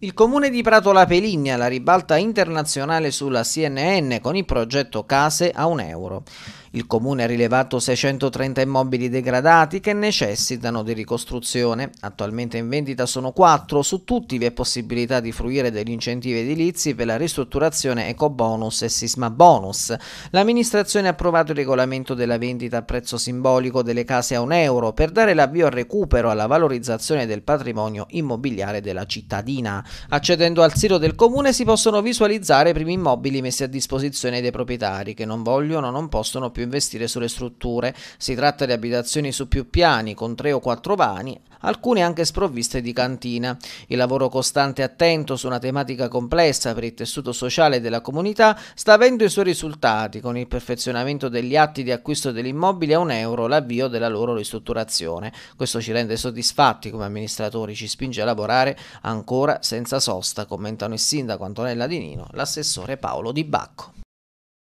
Il comune di Prato La Peligna, la ribalta internazionale sulla CNN con il progetto Case a un euro. Il comune ha rilevato 630 immobili degradati che necessitano di ricostruzione. Attualmente in vendita sono 4, su tutti vi è possibilità di fruire degli incentivi edilizi per la ristrutturazione ecobonus e sisma bonus. L'amministrazione ha approvato il regolamento della vendita a prezzo simbolico delle case a un euro per dare l'avvio al recupero e alla valorizzazione del patrimonio immobiliare della cittadina. Accedendo al sito del comune si possono visualizzare i primi immobili messi a disposizione dei proprietari che non vogliono o non possono più investire sulle strutture. Si tratta di abitazioni su più piani con tre o quattro vani alcune anche sprovviste di cantina. Il lavoro costante e attento su una tematica complessa per il tessuto sociale della comunità sta avendo i suoi risultati con il perfezionamento degli atti di acquisto dell'immobile a un euro, l'avvio della loro ristrutturazione. Questo ci rende soddisfatti come amministratori, ci spinge a lavorare ancora senza sosta, commentano il sindaco Antonella Di Nino, l'assessore Paolo Di Bacco.